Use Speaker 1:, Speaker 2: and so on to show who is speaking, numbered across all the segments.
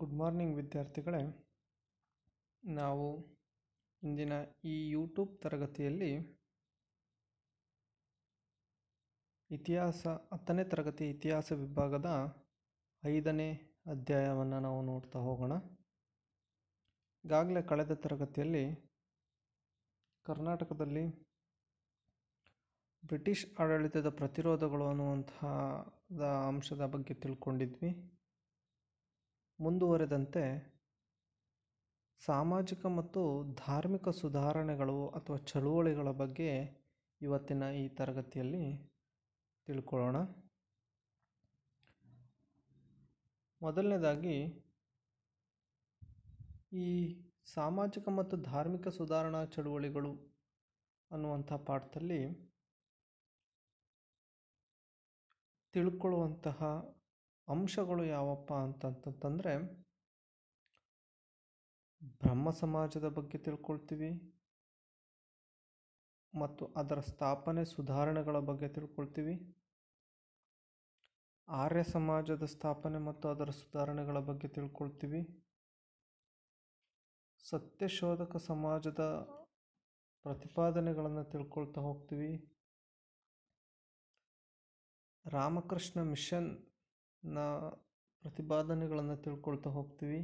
Speaker 1: good morning ವಿದ್ಯಾರ್ಥಿಗಳೇ ನಾವು ಇಂದಿನ ಈ ಯೂಟ್ಯೂಬ್ ತರಗತಿಯಲ್ಲಿ ಇತಿಹಾಸ ಹತ್ತನೇ ತರಗತಿ ಇತಿಹಾಸ ವಿಭಾಗದ ಐದನೇ ಅಧ್ಯಾಯವನ್ನು ನಾವು ನೋಡ್ತಾ ಹೋಗೋಣ ಈಗಾಗಲೇ ಕಳೆದ ತರಗತಿಯಲ್ಲಿ ಕರ್ನಾಟಕದಲ್ಲಿ ಬ್ರಿಟಿಷ್ ಆಡಳಿತದ ಪ್ರತಿರೋಧಗಳು ಅನ್ನುವಂತಹ ಅಂಶದ ಬಗ್ಗೆ ತಿಳ್ಕೊಂಡಿದ್ವಿ ಮುಂದುವರೆದಂತೆ ಸಾಮಾಜಿಕ ಮತ್ತು ಧಾರ್ಮಿಕ ಸುಧಾರಣೆಗಳು ಅಥವಾ ಚಳುವಳಿಗಳ ಬಗ್ಗೆ ಇವತ್ತಿನ ಈ ತರಗತಿಯಲ್ಲಿ ತಿಳ್ಕೊಳ್ಳೋಣ ಮೊದಲನೇದಾಗಿ ಈ ಸಾಮಾಜಿಕ ಮತ್ತು ಧಾರ್ಮಿಕ ಸುಧಾರಣಾ ಚಳುವಳಿಗಳು ಅನ್ನುವಂಥ ಪಾಠದಲ್ಲಿ
Speaker 2: ತಿಳ್ಕೊಳ್ಳುವಂತಹ ಅಂಶಗಳು ಯಾವಪ್ಪ ಅಂತಂತಂತಂದರೆ
Speaker 1: ಬ್ರಹ್ಮ ಸಮಾಜದ ಬಗ್ಗೆ ತಿಳ್ಕೊಳ್ತೀವಿ ಮತ್ತು ಅದರ ಸ್ಥಾಪನೆ ಸುಧಾರಣೆಗಳ ಬಗ್ಗೆ ತಿಳ್ಕೊಳ್ತೀವಿ ಆರ್ಯ ಸಮಾಜದ ಸ್ಥಾಪನೆ ಮತ್ತು ಅದರ ಸುಧಾರಣೆಗಳ ಬಗ್ಗೆ ತಿಳ್ಕೊಳ್ತೀವಿ ಸತ್ಯಶೋಧಕ ಸಮಾಜದ ಪ್ರತಿಪಾದನೆಗಳನ್ನು ತಿಳ್ಕೊಳ್ತಾ ಹೋಗ್ತೀವಿ
Speaker 2: ರಾಮಕೃಷ್ಣ ಮಿಷನ್ ನಾ ಪ್ರತಿಪಾದನೆಗಳನ್ನು ತಿಳ್ಕೊಳ್ತಾ ಹೋಗ್ತೀವಿ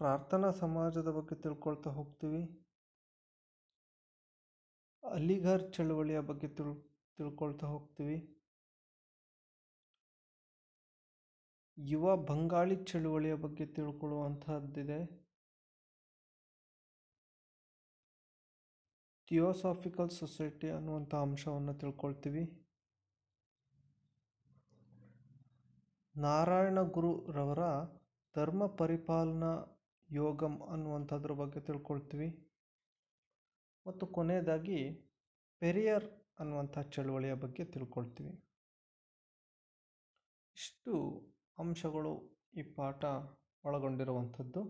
Speaker 1: ಪ್ರಾರ್ಥನಾ ಸಮಾಜದ ಬಗ್ಗೆ ತಿಳ್ಕೊಳ್ತಾ ಹೋಗ್ತೀವಿ
Speaker 2: ಅಲಿಘರ್ ಚಳವಳಿಯ ಬಗ್ಗೆ ತಿಳ್ ತಿಳ್ಕೊಳ್ತಾ ಹೋಗ್ತೀವಿ ಯುವ ಬಂಗಾಳಿ ಚಳುವಳಿಯ ಬಗ್ಗೆ ತಿಳ್ಕೊಳ್ಳುವಂತಹದ್ದಿದೆ
Speaker 1: ಥಿಯೋಸಾಫಿಕಲ್ ಸೊಸೈಟಿ ಅನ್ನುವಂಥ ಅಂಶವನ್ನು ತಿಳ್ಕೊಳ್ತೀವಿ ನಾರಾಯಣ ಗುರುರವರ ಧರ್ಮ ಪರಿಪಾಲನಾ ಯೋಗಂ ಅನ್ನುವಂಥದ್ರ ಬಗ್ಗೆ ತಿಳ್ಕೊಳ್ತೀವಿ ಮತ್ತು ಕೊನೆಯದಾಗಿ ಪೆರಿಯರ್ ಅನ್ನುವಂಥ ಚಳುವಳಿಯ ಬಗ್ಗೆ ತಿಳ್ಕೊಳ್ತೀವಿ
Speaker 2: ಇಷ್ಟು ಅಂಶಗಳು ಈ ಪಾಠ ಒಳಗೊಂಡಿರುವಂಥದ್ದು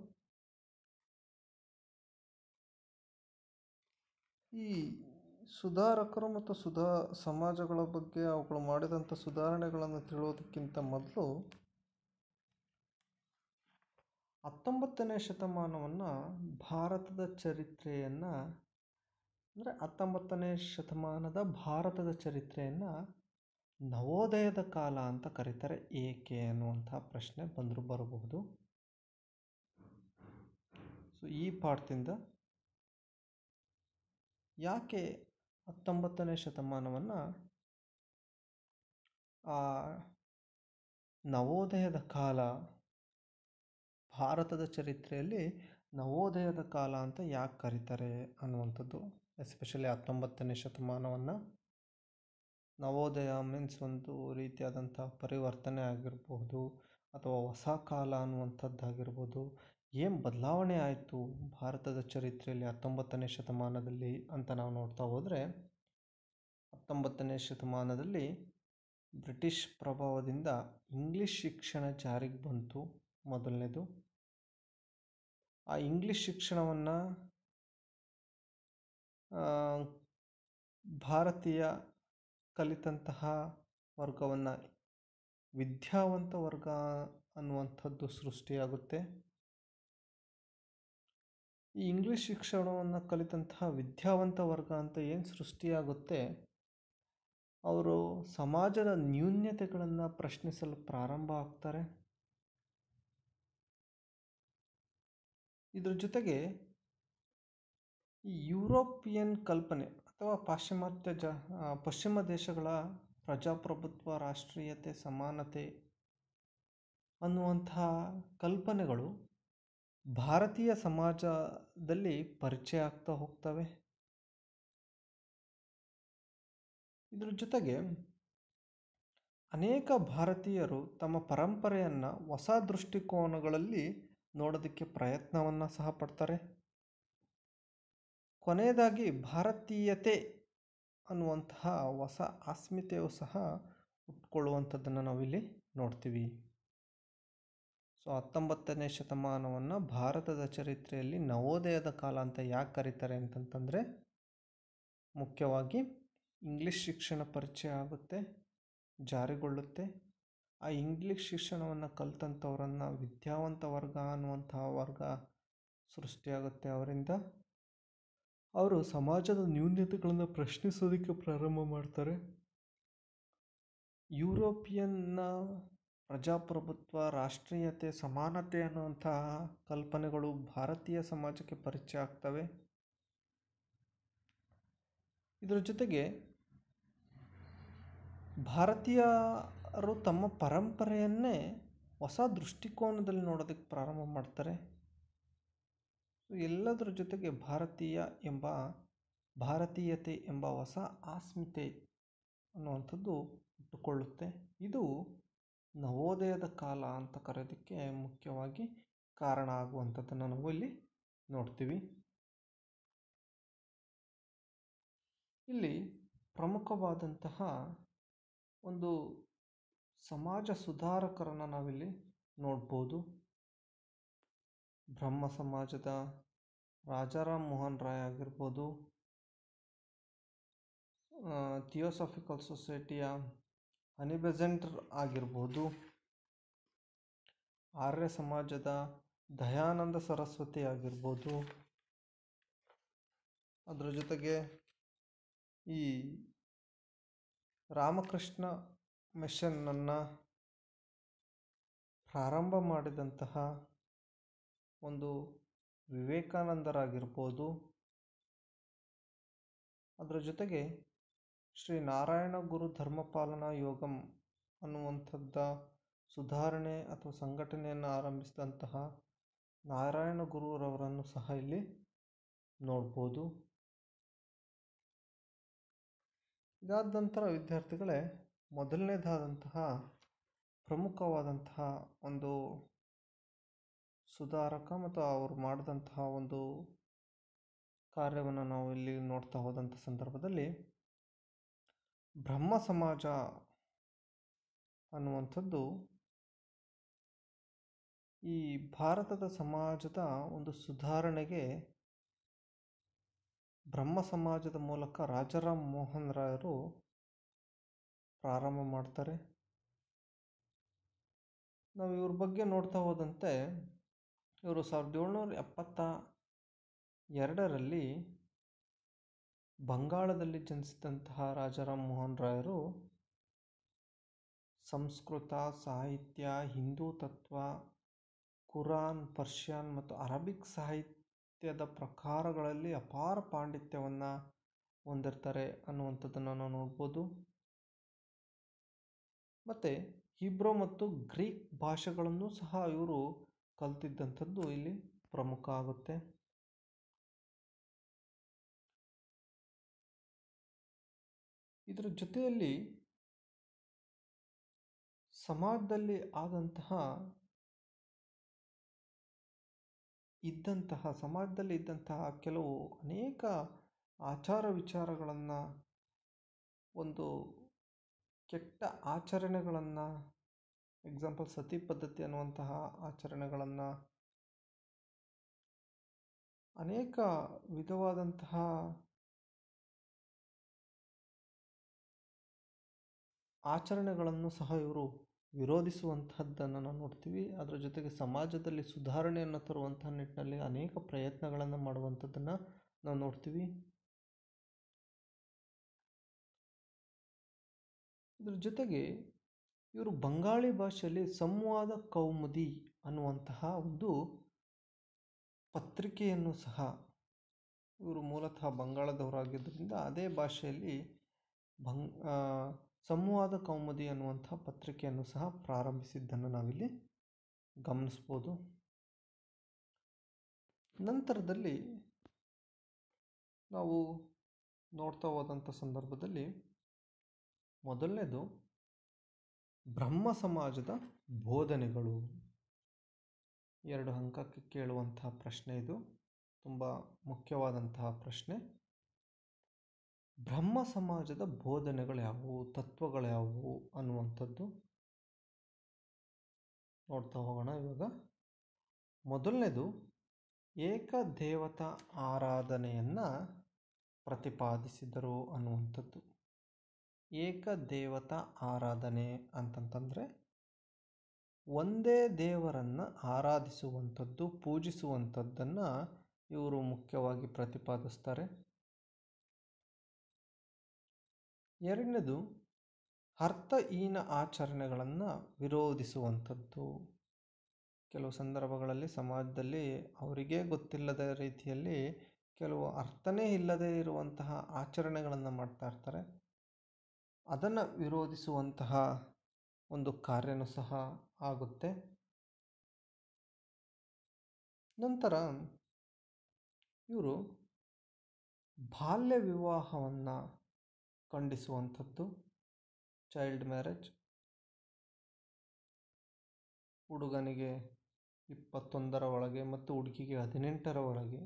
Speaker 1: ಈ ಸುಧಾರಕರು ಮತ್ತು ಸುಧಾ ಸಮಾಜಗಳ ಬಗ್ಗೆ ಅವುಗಳು ಮಾಡಿದಂಥ ಸುಧಾರಣೆಗಳನ್ನು ತಿಳುವುದಕ್ಕಿಂತ ಮೊದಲು ಹತ್ತೊಂಬತ್ತನೇ ಶತಮಾನವನ್ನು ಭಾರತದ ಚರಿತ್ರೆಯನ್ನು ಅಂದರೆ ಹತ್ತೊಂಬತ್ತನೇ ಶತಮಾನದ ಭಾರತದ ಚರಿತ್ರೆಯನ್ನು ನವೋದಯದ ಕಾಲ ಅಂತ ಕರೀತಾರೆ ಏಕೆ ಅನ್ನುವಂಥ ಪ್ರಶ್ನೆ ಬಂದರೂ ಬರಬಹುದು ಸೊ ಈ ಪಾಠದಿಂದ ಯಾಕೆ ಹತ್ತೊಂಬತ್ತನೇ ಶತಮಾನವನ್ನು ಆ ನವೋದಯದ ಕಾಲ ಭಾರತದ ಚರಿತ್ರೆಯಲ್ಲಿ ನವೋದಯದ ಕಾಲ ಅಂತ ಯಾಕೆ ಕರೀತಾರೆ ಅನ್ನುವಂಥದ್ದು ಎಸ್ಪೆಷಲಿ ಹತ್ತೊಂಬತ್ತನೇ ಶತಮಾನವನ್ನು ನವೋದಯ ಮೀನ್ಸ್ ಒಂದು ರೀತಿಯಾದಂಥ ಪರಿವರ್ತನೆ ಆಗಿರಬಹುದು ಅಥವಾ ಹೊಸ ಕಾಲ ಅನ್ನುವಂಥದ್ದಾಗಿರ್ಬೋದು ಏನು ಬದಲಾವಣೆ ಆಯಿತು ಭಾರತದ ಚರಿತ್ರೆಯಲ್ಲಿ ಹತ್ತೊಂಬತ್ತನೇ ಶತಮಾನದಲ್ಲಿ ಅಂತ ನಾವು ನೋಡ್ತಾ ಹೋದರೆ ಹತ್ತೊಂಬತ್ತನೇ ಶತಮಾನದಲ್ಲಿ ಬ್ರಿಟಿಷ್ ಪ್ರಭಾವದಿಂದ ಇಂಗ್ಲೀಷ್ ಶಿಕ್ಷಣ ಜಾರಿಗೆ ಬಂತು
Speaker 2: ಮೊದಲನೇದು ಆ ಇಂಗ್ಲೀಷ್ ಶಿಕ್ಷಣವನ್ನು ಭಾರತೀಯ ಕಲಿತಂತಹ
Speaker 1: ವರ್ಗವನ್ನು ವಿದ್ಯಾವಂತ ವರ್ಗ ಅನ್ನುವಂಥದ್ದು ಸೃಷ್ಟಿಯಾಗುತ್ತೆ ಈ ಇಂಗ್ಲೀಷ್ ಶಿಕ್ಷಣವನ್ನು ಕಲಿತಂತಹ ವಿದ್ಯಾವಂತ ವರ್ಗ ಅಂತ ಏನು ಸೃಷ್ಟಿಯಾಗುತ್ತೆ ಅವರು ಸಮಾಜದ ನ್ಯೂನ್ಯತೆಗಳನ್ನು ಪ್ರಶ್ನಿಸಲು ಪ್ರಾರಂಭ ಆಗ್ತಾರೆ ಇದ್ರ ಜೊತೆಗೆ ಈ ಯುರೋಪಿಯನ್ ಕಲ್ಪನೆ ಅಥವಾ ಪಾಶ್ಚಿಮಾತ್ಯ ಜ ಪಶ್ಚಿಮ ದೇಶಗಳ ಪ್ರಜಾಪ್ರಭುತ್ವ ರಾಷ್ಟ್ರೀಯತೆ ಸಮಾನತೆ ಅನ್ನುವಂತಹ ಕಲ್ಪನೆಗಳು ಭಾರತೀಯ ಸಮಾಜದಲ್ಲಿ ಪರಿಚಯ ಆಗ್ತಾ ಹೋಗ್ತವೆ ಇದರ ಜೊತೆಗೆ ಅನೇಕ ಭಾರತೀಯರು ತಮ್ಮ ಪರಂಪರೆಯನ್ನು ಹೊಸ ದೃಷ್ಟಿಕೋನಗಳಲ್ಲಿ ನೋಡೋದಕ್ಕೆ ಪ್ರಯತ್ನವನ್ನು ಸಹ ಪಡ್ತಾರೆ ಕೊನೆಯದಾಗಿ ಭಾರತೀಯತೆ ಅನ್ನುವಂತಹ ಹೊಸ ಅಸ್ಮಿತೆಯು ಸಹ ಉಟ್ಕೊಳ್ಳುವಂಥದ್ದನ್ನು ನಾವಿಲ್ಲಿ ನೋಡ್ತೀವಿ ಸೊ ಹತ್ತೊಂಬತ್ತನೇ ಶತಮಾನವನ್ನು ಭಾರತದ ಚರಿತ್ರೆಯಲ್ಲಿ ನವೋದಯದ ಕಾಲ ಅಂತ ಯಾಕೆ ಕರೀತಾರೆ ಅಂತಂತಂದರೆ ಮುಖ್ಯವಾಗಿ ಇಂಗ್ಲೀಷ್ ಶಿಕ್ಷಣ ಪರಿಚಯ ಆಗುತ್ತೆ ಜಾರಿಗೊಳ್ಳುತ್ತೆ ಆ ಇಂಗ್ಲೀಷ್ ಶಿಕ್ಷಣವನ್ನು ಕಲಿತಂಥವ್ರನ್ನು ವಿದ್ಯಾವಂತ ವರ್ಗ ಅನ್ನುವಂತಹ ವರ್ಗ ಸೃಷ್ಟಿಯಾಗುತ್ತೆ ಅವರಿಂದ ಅವರು ಸಮಾಜದ ನ್ಯೂನ್ಯತೆಗಳನ್ನು ಪ್ರಶ್ನಿಸೋದಕ್ಕೆ ಪ್ರಾರಂಭ ಮಾಡ್ತಾರೆ ಯುರೋಪಿಯನ್ನ ಪ್ರಜಾಪ್ರಭುತ್ವ ರಾಷ್ಟ್ರೀಯತೆ ಸಮಾನತೆ ಅನ್ನುವಂತಹ ಕಲ್ಪನೆಗಳು ಭಾರತೀಯ ಸಮಾಜಕ್ಕೆ ಪರಿಚಯ ಆಗ್ತವೆ ಇದರ ಜೊತೆಗೆ ಭಾರತೀಯರು ತಮ್ಮ ಪರಂಪರೆಯನ್ನೇ ಹೊಸ ದೃಷ್ಟಿಕೋನದಲ್ಲಿ ನೋಡೋದಕ್ಕೆ ಪ್ರಾರಂಭ ಮಾಡ್ತಾರೆ ಎಲ್ಲದರ ಜೊತೆಗೆ ಭಾರತೀಯ ಎಂಬ ಭಾರತೀಯತೆ ಎಂಬ ಹೊಸ ಆಸ್ಮಿತೆ ಅನ್ನುವಂಥದ್ದು ಹುಟ್ಟುಕೊಳ್ಳುತ್ತೆ ಇದು ನವೋದಯದ ಕಾಲ ಅಂತ ಕರೆಯೋದಕ್ಕೆ ಮುಖ್ಯವಾಗಿ
Speaker 2: ಕಾರಣ ಆಗುವಂಥದ್ದನ್ನು ನಾವು ಇಲ್ಲಿ ನೋಡ್ತೀವಿ ಇಲ್ಲಿ ಪ್ರಮುಖವಾದಂತಹ
Speaker 1: ಒಂದು ಸಮಾಜ ಸುಧಾರಕರನ್ನು ನಾವಿಲ್ಲಿ ನೋಡ್ಬೋದು ಬ್ರಹ್ಮ ಸಮಾಜದ ರಾಜಾರಾಮ್ ಮೋಹನ್ ರಾಯ್ ಆಗಿರ್ಬೋದು ಥಿಯೋಸಾಫಿಕಲ್ ಸೊಸೈಟಿಯ ಅನಿಬೆಸೆಂಟ್ರ್ ಆಗಿರ್ಬೋದು ಆರ್ಯ ಸಮಾಜದ ದಯಾನಂದ ಸರಸ್ವತಿ ಆಗಿರ್ಬೋದು ಅದರ ಜೊತೆಗೆ ಈ ರಾಮಕೃಷ್ಣ ಮಿಷನ್ನನ್ನು ಪ್ರಾರಂಭ ಮಾಡಿದಂತಹ ಒಂದು ವಿವೇಕಾನಂದರಾಗಿರ್ಬೋದು ಅದರ ಜೊತೆಗೆ ಶ್ರೀ ನಾರಾಯಣ ಗುರು ಧರ್ಮಪಾಲನಾ ಯೋಗಂ ಅನ್ನುವಂಥದ್ದ ಸುಧಾರಣೆ ಅಥವಾ ಸಂಘಟನೆಯನ್ನು ಆರಂಭಿಸಿದಂತಹ ನಾರಾಯಣ ಗುರುರವರನ್ನು ಸಹ ಇಲ್ಲಿ ನೋಡ್ಬೋದು ಇದಾದ ನಂತರ ವಿದ್ಯಾರ್ಥಿಗಳೇ ಮೊದಲನೇದಾದಂತಹ ಪ್ರಮುಖವಾದಂತಹ ಒಂದು ಸುಧಾರಕ ಮತ್ತು ಅವರು ಮಾಡಿದಂತಹ ಒಂದು ಕಾರ್ಯವನ್ನು ನಾವು ಇಲ್ಲಿ ನೋಡ್ತಾ ಹೋದಂಥ ಸಂದರ್ಭದಲ್ಲಿ ಬ್ರಹ್ಮ ಸಮಾಜ
Speaker 2: ಅನ್ನುವಂಥದ್ದು ಈ ಭಾರತದ ಸಮಾಜದ ಒಂದು ಸುಧಾರಣೆಗೆ
Speaker 1: ಬ್ರಹ್ಮ ಸಮಾಜದ ಮೂಲಕ ರಾಜಾರಾಮ್ ಮೋಹನ್ ರಾಯರು ಪ್ರಾರಂಭ ಮಾಡ್ತಾರೆ ನಾವು ಇವ್ರ ಬಗ್ಗೆ ನೋಡ್ತಾ ಹೋದಂತೆ ಇವರು ಸಾವಿರದ ಏಳ್ನೂರ ಎಪ್ಪತ್ತ ಎರಡರಲ್ಲಿ ಬಂಗಾಳದಲ್ಲಿ ಜನಿಸಿದಂತಹ ರಾಜಾರಾಮ್ ಮೋಹನ್ ರಾಯರು ಸಂಸ್ಕೃತ ಸಾಹಿತ್ಯ ಹಿಂದೂ ತತ್ವ ಕುರಾನ್ ಪರ್ಷಿಯನ್ ಮತ್ತು ಅರಬಿಕ್ ಸಾಹಿತ್ಯದ ಪ್ರಕಾರಗಳಲ್ಲಿ ಅಪಾರ ಪಾಂಡಿತ್ಯವನ್ನು ಹೊಂದಿರ್ತಾರೆ ಅನ್ನುವಂಥದ್ದನ್ನು ನಾವು ನೋಡ್ಬೋದು ಮತ್ತು ಹಿಬ್ರೋ ಮತ್ತು ಗ್ರೀಕ್ ಭಾಷೆಗಳನ್ನು ಸಹ ಇವರು
Speaker 2: ಕಲ್ತಿದ್ದಂಥದ್ದು ಇಲ್ಲಿ ಪ್ರಮುಖ ಆಗುತ್ತೆ ಇದರ ಜೊತೆಯಲ್ಲಿ ಸಮಾಜದಲ್ಲಿ ಆದಂತಹ ಇದ್ದಂತಹ ಸಮಾಜದಲ್ಲಿ ಇದ್ದಂತಹ ಕೆಲವು ಅನೇಕ
Speaker 1: ಆಚಾರ ವಿಚಾರಗಳನ್ನು ಒಂದು ಕೆಟ್ಟ ಆಚರಣೆಗಳನ್ನು ಎಕ್ಸಾಂಪಲ್ ಸತಿ ಪದ್ಧತಿ ಅನ್ನುವಂತಹ ಆಚರಣೆಗಳನ್ನು
Speaker 2: ಅನೇಕ ವಿಧವಾದಂತಹ ಆಚರಣೆಗಳನ್ನು ಸಹ ಇವರು ವಿರೋಧಿಸುವಂಥದ್ದನ್ನು ನಾವು ನೋಡ್ತೀವಿ ಅದರ ಜೊತೆಗೆ
Speaker 1: ಸಮಾಜದಲ್ಲಿ ಸುಧಾರಣೆಯನ್ನು ತರುವಂತಹ ನಿಟ್ಟಿನಲ್ಲಿ ಅನೇಕ ಪ್ರಯತ್ನಗಳನ್ನು ಮಾಡುವಂಥದ್ದನ್ನು ನಾವು ನೋಡ್ತೀವಿ
Speaker 2: ಇದರ ಜೊತೆಗೆ ಇವರು ಬಂಗಾಳಿ ಭಾಷೆಯಲ್ಲಿ ಸಂವಾದ ಕೌಮುದಿ ಅನ್ನುವಂತಹ
Speaker 1: ಒಂದು ಪತ್ರಿಕೆಯನ್ನು ಸಹ ಇವರು ಮೂಲತಃ ಬಂಗಾಳದವರಾಗಿದ್ದರಿಂದ ಅದೇ ಭಾಷೆಯಲ್ಲಿ ಬಂಗ್ ಸಂವಾದ ಕೌಮುದಿ ಅನ್ನುವಂಥ ಪತ್ರಿಕೆಯನ್ನು ಸಹ ಪ್ರಾರಂಭಿಸಿದ್ದನ್ನು ನಾವಿಲ್ಲಿ ಗಮನಿಸ್ಬೋದು
Speaker 2: ನಂತರದಲ್ಲಿ ನಾವು ನೋಡ್ತಾ ಹೋದಂಥ ಸಂದರ್ಭದಲ್ಲಿ ಮೊದಲನೇದು
Speaker 1: ಬ್ರಹ್ಮ ಸಮಾಜದ ಬೋಧನೆಗಳು ಎರಡು ಅಂಕಕ್ಕೆ ಕೇಳುವಂತಹ ಪ್ರಶ್ನೆ ಇದು ತುಂಬ ಮುಖ್ಯವಾದಂತಹ ಪ್ರಶ್ನೆ ಬ್ರಹ್ಮ ಸಮಾಜದ ಬೋಧನೆಗಳು ಯಾವುವು ತತ್ವಗಳು ಯಾವುವು ಅನ್ನುವಂಥದ್ದು ನೋಡ್ತಾ ಹೋಗೋಣ ಇವಾಗ ಮೊದಲನೇದು ಏಕದೇವತಾ ಆರಾಧನೆಯನ್ನು ಪ್ರತಿಪಾದಿಸಿದರು ಅನ್ನುವಂಥದ್ದು ಏಕ ದೇವತಾ ಆರಾಧನೆ ಅಂತಂತಂದರೆ ಒಂದೇ ದೇವರನ್ನು ಆರಾಧಿಸುವಂಥದ್ದು ಪೂಜಿಸುವಂಥದ್ದನ್ನು ಇವರು ಮುಖ್ಯವಾಗಿ ಪ್ರತಿಪಾದಿಸ್ತಾರೆ
Speaker 2: ಎರಡನೇದು ಅರ್ಥಹೀನ ಆಚರಣೆಗಳನ್ನು ವಿರೋಧಿಸುವಂಥದ್ದು ಕೆಲವು
Speaker 1: ಸಂದರ್ಭಗಳಲ್ಲಿ ಸಮಾಜದಲ್ಲಿ ಅವರಿಗೇ ಗೊತ್ತಿಲ್ಲದ ರೀತಿಯಲ್ಲಿ ಕೆಲವು ಅರ್ಥನೇ ಇಲ್ಲದೇ ಇರುವಂತಹ ಆಚರಣೆಗಳನ್ನು ಮಾಡ್ತಾ ಇರ್ತಾರೆ ಅದನ್ನು ವಿರೋಧಿಸುವಂತಹ
Speaker 2: ಒಂದು ಕಾರ್ಯನೂ ಸಹ ಆಗುತ್ತೆ ನಂತರ ಇವರು ಬಾಲ್ಯ ವಿವಾಹವನ್ನು ಖಂಡಿಸುವಂಥದ್ದು ಚೈಲ್ಡ್ ಮ್ಯಾರೇಜ್ ಹುಡುಗನಿಗೆ
Speaker 1: ಇಪ್ಪತ್ತೊಂದರ ಒಳಗೆ ಮತ್ತು ಹುಡುಗಿಗೆ ಹದಿನೆಂಟರ ಒಳಗೆ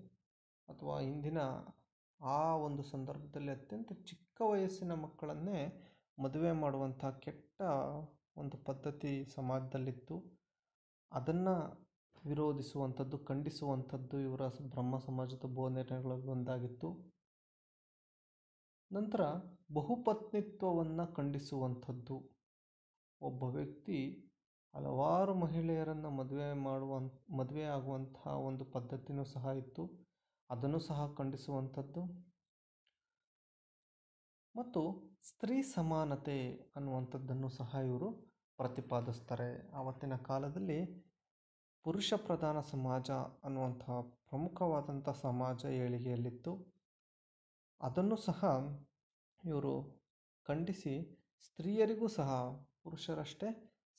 Speaker 1: ಅಥವಾ ಇಂದಿನ ಆ ಒಂದು ಸಂದರ್ಭದಲ್ಲಿ ಅತ್ಯಂತ ಚಿಕ್ಕ ವಯಸ್ಸಿನ ಮಕ್ಕಳನ್ನೇ ಮದುವೆ ಮಾಡುವಂಥ ಕೆಟ್ಟ ಒಂದು ಪದ್ಧತಿ ಸಮಾಜದಲ್ಲಿತ್ತು ಅದನ್ನು ವಿರೋಧಿಸುವಂಥದ್ದು ಖಂಡಿಸುವಂಥದ್ದು ಇವರ ಬ್ರಹ್ಮ ಸಮಾಜದ ಬೋಧನೆಗಳಲ್ಲಿ ಒಂದಾಗಿತ್ತು ನಂತರ ಬಹುಪತ್ನಿತ್ವವನ್ನು ಖಂಡಿಸುವಂಥದ್ದು ಒಬ್ಬ ವ್ಯಕ್ತಿ ಹಲವಾರು ಮಹಿಳೆಯರನ್ನು ಮದುವೆ ಮಾಡುವ ಮದುವೆ ಆಗುವಂತಹ ಒಂದು ಪದ್ಧತಿಯೂ ಸಹ ಇತ್ತು ಅದನ್ನು ಸಹ ಖಂಡಿಸುವಂಥದ್ದು ಮತ್ತು ಸ್ತ್ರೀ ಸಮಾನತೆ ಅನ್ನುವಂಥದ್ದನ್ನು ಸಹ ಇವರು ಪ್ರತಿಪಾದಿಸ್ತಾರೆ ಆವತ್ತಿನ ಕಾಲದಲ್ಲಿ ಪುರುಷ ಪ್ರಧಾನ ಸಮಾಜ ಅನ್ನುವಂತಹ ಪ್ರಮುಖವಾದಂಥ ಸಮಾಜ ಏಳಿಗೆಯಲ್ಲಿತ್ತು ಅದನ್ನು ಸಹ ಇವರು ಖಂಡಿಸಿ ಸ್ತ್ರೀಯರಿಗೂ ಸಹ ಪುರುಷರಷ್ಟೇ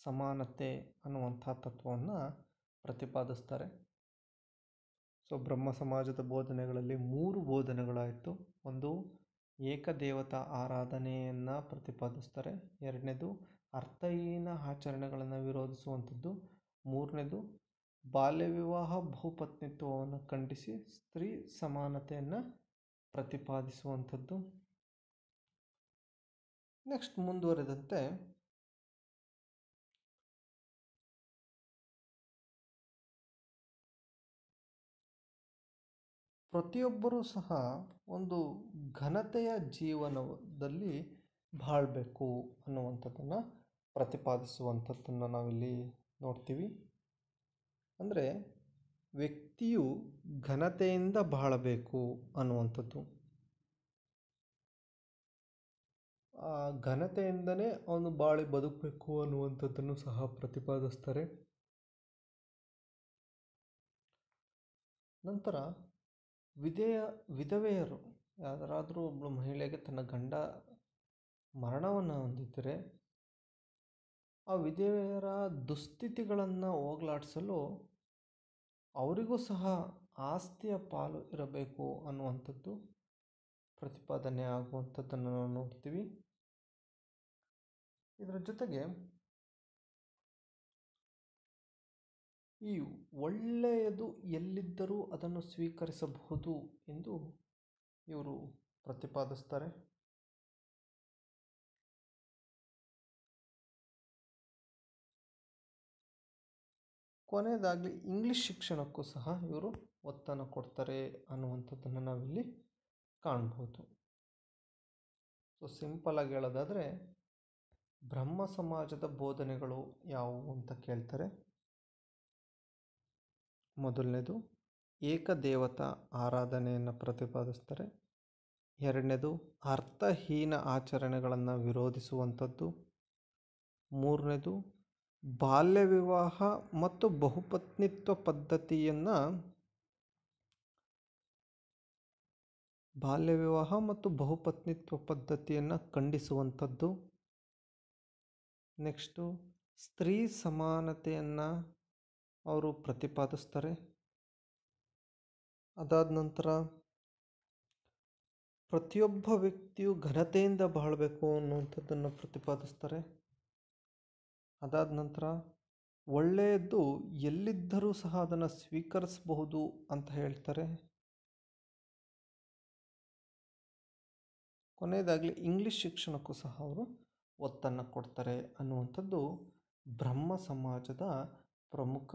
Speaker 1: ಸಮಾನತೆ ಅನ್ನುವಂಥ ತತ್ವವನ್ನು ಪ್ರತಿಪಾದಿಸ್ತಾರೆ ಸೊ ಬ್ರಹ್ಮ ಸಮಾಜದ ಬೋಧನೆಗಳಲ್ಲಿ ಮೂರು ಬೋಧನೆಗಳಾಯಿತು ಒಂದು ಏಕದೇವತಾ ಆರಾಧನೆಯನ್ನು ಪ್ರತಿಪಾದಿಸ್ತಾರೆ ಎರಡನೇದು ಅರ್ಥಹೀನ ಆಚರಣೆಗಳನ್ನು ವಿರೋಧಿಸುವಂಥದ್ದು ಮೂರನೇದು ಬಾಲ್ಯ ವಿವಾಹ ಬಹುಪತ್ನಿತ್ವವನ್ನು ಖಂಡಿಸಿ ಸ್ತ್ರೀ ಸಮಾನತೆಯನ್ನು
Speaker 2: ಪ್ರತಿಪಾದಿಸುವಂಥದ್ದು ನೆಕ್ಸ್ಟ್ ಮುಂದುವರೆದಂತೆ ಪ್ರತಿಯೊಬ್ಬರೂ ಸಹ
Speaker 1: ಒಂದು ಘನತೆಯ ಜೀವನದಲ್ಲಿ ಬಾಳಬೇಕು ಅನ್ನುವಂಥದ್ದನ್ನು ಪ್ರತಿಪಾದಿಸುವಂಥದ್ದನ್ನು ನಾವಿಲ್ಲಿ ನೋಡ್ತೀವಿ ಅಂದರೆ ವ್ಯಕ್ತಿಯು ಘನತೆಯಿಂದ ಬಾಳಬೇಕು ಅನ್ನುವಂಥದ್ದು ಆ ಘನತೆಯಿಂದನೇ ಅವನು ಬಾಳಿ ಬದುಕಬೇಕು ಅನ್ನುವಂಥದ್ದನ್ನು ಸಹ ಪ್ರತಿಪಾದಿಸ್ತಾರೆ ನಂತರ ವಿಧೇಯ ವಿಧವೆಯರು ಯಾರಾದರೂ ಒಬ್ಬಳು ಮಹಿಳೆಗೆ ತನ್ನ ಗಂಡ ಮರಣವನ್ನು ಹೊಂದಿದ್ದರೆ ಆ ವಿಧವೆಯರ ದುಸ್ಥಿತಿಗಳನ್ನು ಹೋಗ್ಲಾಡಿಸಲು ಅವರಿಗೂ ಸಹ ಆಸ್ತಿಯ ಪಾಲು ಇರಬೇಕು ಅನ್ನುವಂಥದ್ದು
Speaker 2: ಪ್ರತಿಪಾದನೆ ಆಗುವಂಥದ್ದನ್ನು ನಾವು ನೋಡ್ತೀವಿ ಇದರ ಜೊತೆಗೆ ಈ
Speaker 1: ಒಳ್ಳೆಯದು ಎಲ್ಲಿದ್ದರೂ ಅದನ್ನು ಸ್ವೀಕರಿಸಬಹುದು ಎಂದು
Speaker 2: ಇವರು ಪ್ರತಿಪಾದಿಸ್ತಾರೆ ಕೊನೆಯದಾಗಲಿ ಇಂಗ್ಲಿಷ್ ಶಿಕ್ಷಣಕ್ಕೂ ಸಹ ಇವರು ಒತ್ತನ್ನು ಕೊಡ್ತಾರೆ ಅನ್ನುವಂಥದ್ದನ್ನು ನಾವಿಲ್ಲಿ
Speaker 1: ಕಾಣ್ಬೋದು ಸೊ ಸಿಂಪಲಾಗಿ ಹೇಳೋದಾದರೆ ಬ್ರಹ್ಮ ಸಮಾಜದ ಬೋಧನೆಗಳು ಯಾವುವು ಅಂತ ಕೇಳ್ತಾರೆ ಮೊದಲನೇದು ಏಕದೇವತಾ ಆರಾಧನೆಯನ್ನು ಪ್ರತಿಪಾದಿಸ್ತಾರೆ ಎರಡನೇದು ಅರ್ಥಹೀನ ಆಚರಣೆಗಳನ್ನು ವಿರೋಧಿಸುವಂಥದ್ದು ಮೂರನೇದು ಬಾಲ್ಯ ವಿವಾಹ ಮತ್ತು ಬಹುಪತ್ನಿತ್ವ ಪದ್ಧತಿಯನ್ನು ಬಾಲ್ಯ ವಿವಾಹ ಮತ್ತು ಬಹುಪತ್ನಿತ್ವ ಪದ್ಧತಿಯನ್ನು ಖಂಡಿಸುವಂಥದ್ದು ನೆಕ್ಸ್ಟು ಸ್ತ್ರೀ ಸಮಾನತೆಯನ್ನು ಅವರು ಪ್ರತಿಪಾದಿಸ್ತಾರೆ ಅದಾದ ನಂತರ ಪ್ರತಿಯೊಬ್ಬ ವ್ಯಕ್ತಿಯು ಘನತೆಯಿಂದ ಬಾಳಬೇಕು ಅನ್ನುವಂಥದ್ದನ್ನು ಪ್ರತಿಪಾದಿಸ್ತಾರೆ ಅದಾದ ನಂತರ ಒಳ್ಳೆಯದ್ದು ಎಲ್ಲಿದ್ದರೂ ಸಹ ಅದನ್ನು ಸ್ವೀಕರಿಸಬಹುದು ಅಂತ ಹೇಳ್ತಾರೆ ಕೊನೆಯದಾಗಲಿ ಇಂಗ್ಲೀಷ್ ಶಿಕ್ಷಣಕ್ಕೂ ಸಹ ಅವರು ಒತ್ತನ್ನು ಕೊಡ್ತಾರೆ ಅನ್ನುವಂಥದ್ದು ಬ್ರಹ್ಮ ಸಮಾಜದ ಪ್ರಮುಖ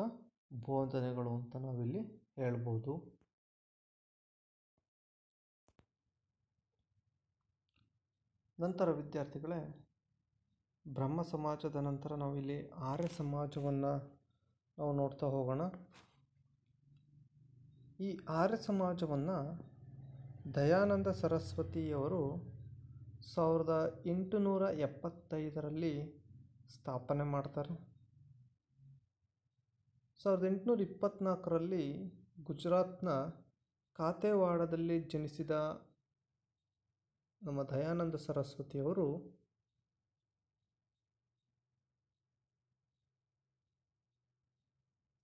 Speaker 1: ಬೋಧನೆಗಳು ಅಂತ ನಾವಿಲ್ಲಿ ಹೇಳ್ಬೋದು ನಂತರ ವಿದ್ಯಾರ್ಥಿಗಳೇ ಬ್ರಹ್ಮ ಸಮಾಜದ ನಂತರ ನಾವಿಲ್ಲಿ ಆರ್ಯ ಸಮಾಜವನ್ನು ನಾವು ನೋಡ್ತಾ ಹೋಗೋಣ ಈ ಆರ್ಯ ಸಮಾಜವನ್ನು ದಯಾನಂದ ಸರಸ್ವತಿಯವರು ಸಾವಿರದ ಎಂಟುನೂರ ಎಪ್ಪತ್ತೈದರಲ್ಲಿ ಸ್ಥಾಪನೆ ಮಾಡ್ತಾರೆ ಸಾವಿರದ ಎಂಟುನೂರ ಇಪ್ಪತ್ತ್ನಾಲ್ಕರಲ್ಲಿ ಗುಜರಾತ್ನ ಕಾತೆವಾಡದಲ್ಲಿ ಜನಿಸಿದ ನಮ್ಮ ದಯಾನಂದ ಸರಸ್ವತಿಯವರು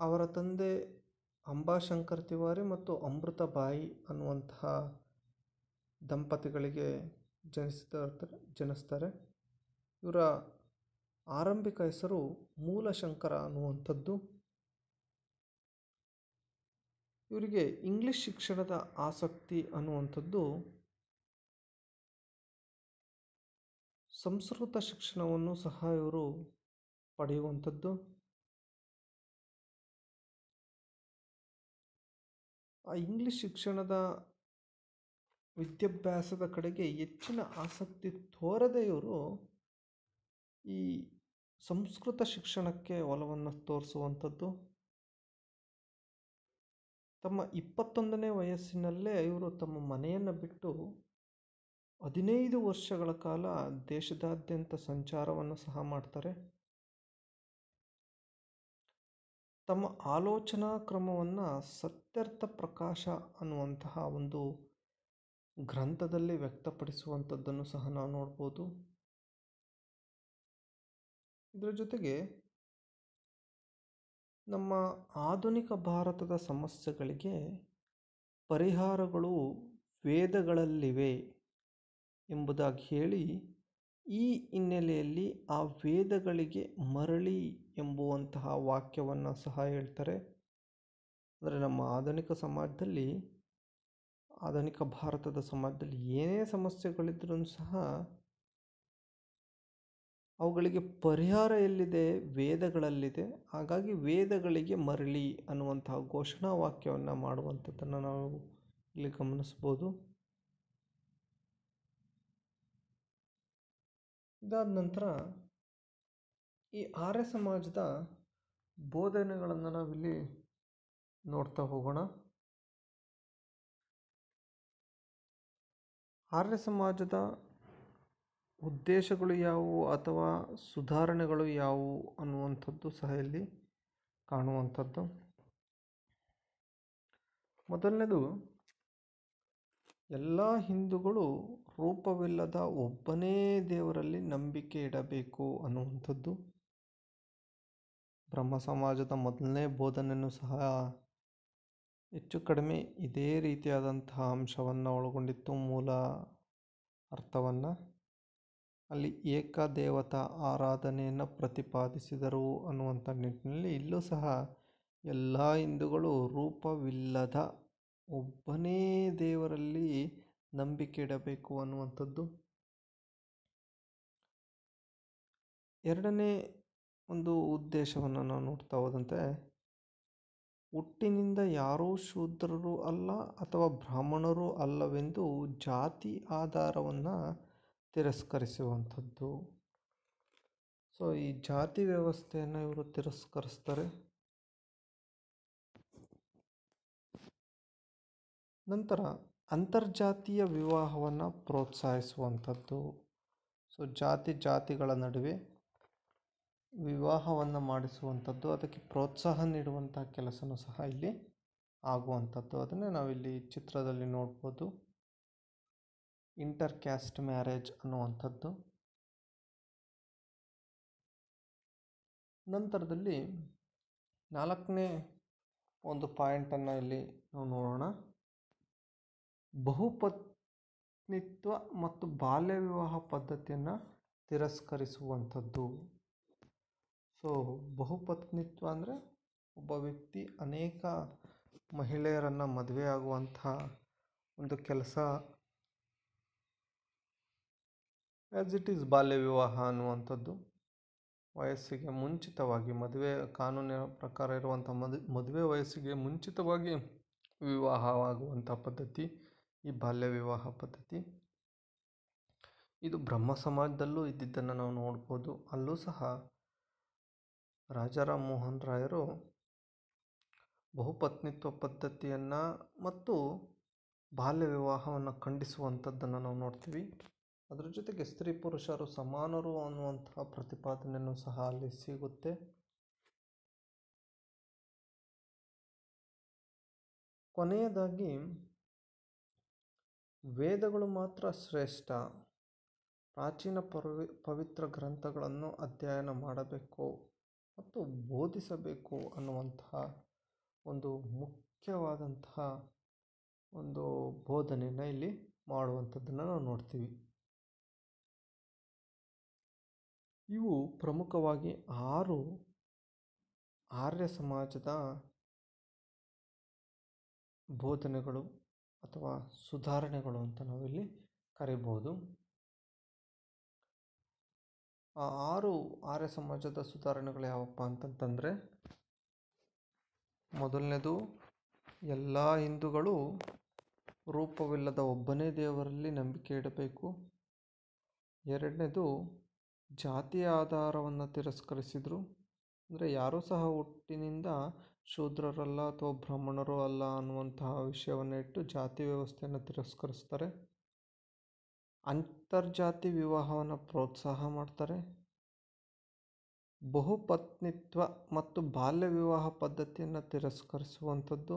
Speaker 1: ಅವರ ತಂದೆ ಅಂಬಾಶಂಕರ್ ತಿವಾರಿ ಮತ್ತು ಅಮೃತಬಾಯಿ ಅನ್ನುವಂತಹ ದಂಪತಿಗಳಿಗೆ ಜನಿಸಿದ ಜನಿಸ್ತಾರೆ ಇವರ ಆರಂಭಿಕ ಹೆಸರು ಮೂಲಶಂಕರ ಅನ್ನುವಂಥದ್ದು ಇವರಿಗೆ ಇಂಗ್ಲಿಷ್ ಶಿಕ್ಷಣದ ಆಸಕ್ತಿ ಅನ್ನುವಂಥದ್ದು
Speaker 2: ಸಂಸ್ಕೃತ ಶಿಕ್ಷಣವನ್ನು ಸಹ ಇವರು ಪಡೆಯುವಂಥದ್ದು ಆ ಇಂಗ್ಲಿಷ್ ಶಿಕ್ಷಣದ
Speaker 1: ವಿದ್ಯಾಭ್ಯಾಸದ ಕಡೆಗೆ ಹೆಚ್ಚಿನ ಆಸಕ್ತಿ ತೋರದೆ ಇವರು ಈ ಸಂಸ್ಕೃತ ಶಿಕ್ಷಣಕ್ಕೆ ಒಲವನ್ನು ತೋರಿಸುವಂಥದ್ದು ತಮ್ಮ ಇಪ್ಪತ್ತೊಂದನೇ ವಯಸ್ಸಿನಲ್ಲೇ ಇವರು ತಮ್ಮ ಮನೆಯನ್ನು ಬಿಟ್ಟು ಹದಿನೈದು ವರ್ಷಗಳ ಕಾಲ ದೇಶದಾದ್ಯಂತ ಸಂಚಾರವನ್ನು ಸಹ ಮಾಡ್ತಾರೆ ತಮ್ಮ ಆಲೋಚನಾ ಕ್ರಮವನ್ನು ಸತ್ಯರ್ಥ ಪ್ರಕಾಶ ಅನ್ನುವಂತಹ ಒಂದು
Speaker 2: ಗ್ರಂಥದಲ್ಲಿ ವ್ಯಕ್ತಪಡಿಸುವಂಥದ್ದನ್ನು ಸಹ ನಾವು ನೋಡ್ಬೋದು ಇದರ ಜೊತೆಗೆ ನಮ್ಮ ಆಧುನಿಕ
Speaker 1: ಭಾರತದ ಸಮಸ್ಯೆಗಳಿಗೆ ಪರಿಹಾರಗಳು ವೇದಗಳಲ್ಲಿವೆ ಎಂಬುದಾಗಿ ಹೇಳಿ ಈ ಹಿನ್ನೆಲೆಯಲ್ಲಿ ಆ ವೇದಗಳಿಗೆ ಮರಳಿ ಎಂಬುವಂತಹ ವಾಕ್ಯವನ್ನು ಸಹ ಹೇಳ್ತಾರೆ ಅಂದರೆ ನಮ್ಮ ಆಧುನಿಕ ಸಮಾಜದಲ್ಲಿ ಆಧುನಿಕ ಭಾರತದ ಸಮಾಜದಲ್ಲಿ ಏನೇ ಸಮಸ್ಯೆಗಳಿದ್ರೂ ಸಹ ಅವುಗಳಿಗೆ ಪರಿಹಾರ ಎಲ್ಲಿದೆ ವೇದಗಳಲ್ಲಿದೆ ಹಾಗಾಗಿ ವೇದಗಳಿಗೆ ಮರಳಿ ಅನ್ನುವಂತಹ ಘೋಷಣಾ ವಾಕ್ಯವನ್ನು ಮಾಡುವಂಥದ್ದನ್ನು ನಾವು ಇಲ್ಲಿ ಗಮನಿಸ್ಬೋದು ಇದಾದ ನಂತರ
Speaker 2: ಈ ಆರ್ಯ ಸಮಾಜದ ಬೋಧನೆಗಳನ್ನು ನಾವಿಲ್ಲಿ ನೋಡ್ತಾ ಹೋಗೋಣ ಆರ್ಯ ಸಮಾಜದ ಉದ್ದೇಶಗಳು ಯಾವುವು ಅಥವಾ
Speaker 1: ಸುಧಾರಣೆಗಳು ಯಾವುವು ಅನ್ನುವಂಥದ್ದು ಸಹ ಇಲ್ಲಿ ಕಾಣುವಂಥದ್ದು ಮೊದಲನೇದು ಎಲ್ಲ ಹಿಂದೂಗಳು ರೂಪವಿಲ್ಲದ ಒಬ್ಬನೇ ದೇವರಲ್ಲಿ ನಂಬಿಕೆ ಇಡಬೇಕು ಅನ್ನುವಂಥದ್ದು ಬ್ರಹ್ಮ ಸಮಾಜದ ಮೊದಲನೇ ಬೋಧನೆಯನ್ನು ಸಹ ಹೆಚ್ಚು ಕಡಿಮೆ ಇದೇ ರೀತಿಯಾದಂತಹ ಅಂಶವನ್ನು ಒಳಗೊಂಡಿತ್ತು ಮೂಲ ಅರ್ಥವನ್ನು ಅಲ್ಲಿ ಏಕದೇವತಾ ಆರಾಧನೆಯನ್ನು ಪ್ರತಿಪಾದಿಸಿದರು ಅನ್ನುವಂಥ ನಿಟ್ಟಿನಲ್ಲಿ ಇಲ್ಲೂ ಸಹ ಎಲ್ಲ ಹಿಂದೂಗಳು ರೂಪವಿಲ್ಲದ ಒಬ್ಬನೇ ದೇವರಲ್ಲಿ ನಂಬಿಕೆ ಇಡಬೇಕು ಅನ್ನುವಂಥದ್ದು ಎರಡನೇ ಒಂದು ಉದ್ದೇಶವನ್ನು ನಾವು ನೋಡ್ತಾ ಹೋದಂತೆ ಹುಟ್ಟಿನಿಂದ ಯಾರೂ ಶೂದ್ರರು ಅಲ್ಲ ಅಥವಾ ಬ್ರಾಹ್ಮಣರು ಅಲ್ಲವೆಂದು ಜಾತಿ ಆಧಾರವನ್ನು ತಿರಸ್ಕರಿಸುವಂಥದ್ದು ಸೊ ಈ ಜಾತಿ ವ್ಯವಸ್ಥೆಯನ್ನು ಇವರು ತಿರಸ್ಕರಿಸ್ತಾರೆ ನಂತರ ಅಂತರ್ಜಾತೀಯ ವಿವಾಹವನ್ನು ಪ್ರೋತ್ಸಾಹಿಸುವಂಥದ್ದು ಸೊ ಜಾತಿ ಜಾತಿಗಳ ನಡುವೆ ವಿವಾಹವನ್ನು ಮಾಡಿಸುವಂಥದ್ದು ಅದಕ್ಕೆ ಪ್ರೋತ್ಸಾಹ ನೀಡುವಂಥ ಕೆಲಸನೂ ಸಹ ಇಲ್ಲಿ ಆಗುವಂಥದ್ದು ಅದನ್ನೇ ನಾವಿಲ್ಲಿ ಚಿತ್ರದಲ್ಲಿ ನೋಡ್ಬೋದು
Speaker 2: ಇಂಟರ್ ಕ್ಯಾಸ್ಟ್ ಮ್ಯಾರೇಜ್ ಅನ್ನುವಂಥದ್ದು ನಂತರದಲ್ಲಿ ನಾಲ್ಕನೇ
Speaker 1: ಒಂದು ಪಾಯಿಂಟನ್ನು ಇಲ್ಲಿ ನಾವು ನೋಡೋಣ ಬಹುಪತ್ನಿತ್ವ ಮತ್ತು ಬಾಲ್ಯ ವಿವಾಹ ಪದ್ಧತಿಯನ್ನು ತಿರಸ್ಕರಿಸುವಂಥದ್ದು ಸೊ ಬಹುಪತ್ನಿತ್ವ ಅಂದರೆ ಒಬ್ಬ ವ್ಯಕ್ತಿ ಅನೇಕ ಮಹಿಳೆಯರನ್ನು ಮದುವೆ ಆಗುವಂಥ ಒಂದು ಕೆಲಸ ಆ್ಯಸ್ ಇಟ್ ಈಸ್ ಬಾಲ್ಯ ವಿವಾಹ ಅನ್ನುವಂಥದ್ದು ವಯಸ್ಸಿಗೆ ಮುಂಚಿತವಾಗಿ ಮದುವೆ ಕಾನೂನಿನ ಪ್ರಕಾರ ಇರುವಂಥ ಮದು ಮದುವೆ ವಯಸ್ಸಿಗೆ ಮುಂಚಿತವಾಗಿ ವಿವಾಹವಾಗುವಂಥ ಪದ್ಧತಿ ಈ ಬಾಲ್ಯ ವಿವಾಹ ಪದ್ಧತಿ ಇದು ಬ್ರಹ್ಮ ಸಮಾಜದಲ್ಲೂ ಇದ್ದಿದ್ದನ್ನು ನಾವು ನೋಡ್ಬೋದು ಅಲ್ಲೂ ಸಹ ರಾಜಾರಾಮ್ ಮೋಹನ್ ರಾಯರು ಬಹುಪತ್ನಿತ್ವ ಪದ್ಧತಿಯನ್ನು ಮತ್ತು ಬಾಲ್ಯ ವಿವಾಹವನ್ನು ಖಂಡಿಸುವಂಥದ್ದನ್ನು ನಾವು ನೋಡ್ತೀವಿ ಅದರ ಜೊತೆಗೆ ಸ್ತ್ರೀ ಪುರುಷರು ಸಮಾನರು ಅನ್ನುವಂತಹ
Speaker 2: ಪ್ರತಿಪಾದನೆಯನ್ನು ಸಹ ಅಲ್ಲಿ ಸಿಗುತ್ತೆ ಕೊನೆಯದಾಗಿ ವೇದಗಳು
Speaker 1: ಮಾತ್ರ ಶ್ರೇಷ್ಠ ಪ್ರಾಚೀನ ಪರ್ವಿ ಪವಿತ್ರ ಗ್ರಂಥಗಳನ್ನು ಅಧ್ಯಯನ ಮಾಡಬೇಕು ಮತ್ತು ಬೋಧಿಸಬೇಕು ಅನ್ನುವಂತಹ
Speaker 2: ಒಂದು ಮುಖ್ಯವಾದಂತಹ ಒಂದು ಬೋಧನೆಯನ್ನು ಇಲ್ಲಿ ಮಾಡುವಂಥದ್ದನ್ನು ನಾವು ನೋಡ್ತೀವಿ ಇವು ಪ್ರಮುಖವಾಗಿ ಆರು ಆರ್ಯ ಸಮಾಜದ ಬೋಧನೆಗಳು ಅಥವಾ ಸುಧಾರಣೆಗಳು ಅಂತ ನಾವಿಲ್ಲಿ ಕರಿಬೋದು ಆ ಆರು
Speaker 1: ಆರ್ಯ ಸಮಾಜದ ಸುಧಾರಣೆಗಳು ಯಾವಪ್ಪ ಅಂತಂತಂದರೆ ಮೊದಲನೇದು ಎಲ್ಲ ಹಿಂದೂಗಳು ರೂಪವಿಲ್ಲದ ಒಬ್ಬನೇ ದೇವರಲ್ಲಿ ನಂಬಿಕೆ ಇಡಬೇಕು ಎರಡನೇದು ಜಾತಿಯ ಆಧಾರವನ್ನು ತಿರಸ್ಕರಿಸಿದರು ಅಂದರೆ ಯಾರೂ ಸಹ ಹುಟ್ಟಿನಿಂದ ಶೂದ್ರರಲ್ಲ ಅಥವಾ ಬ್ರಾಹ್ಮಣರು ಅಲ್ಲ ಅನ್ನುವಂತಹ ವಿಷಯವನ್ನು ಇಟ್ಟು ಜಾತಿ ವ್ಯವಸ್ಥೆಯನ್ನು ತಿರಸ್ಕರಿಸ್ತಾರೆ ಅಂತರ್ಜಾತಿ ವಿವಾಹವನ್ನು ಪ್ರೋತ್ಸಾಹ ಮಾಡ್ತಾರೆ ಬಹುಪತ್ನಿತ್ವ ಮತ್ತು ಬಾಲ್ಯ ವಿವಾಹ ಪದ್ಧತಿಯನ್ನು ತಿರಸ್ಕರಿಸುವಂಥದ್ದು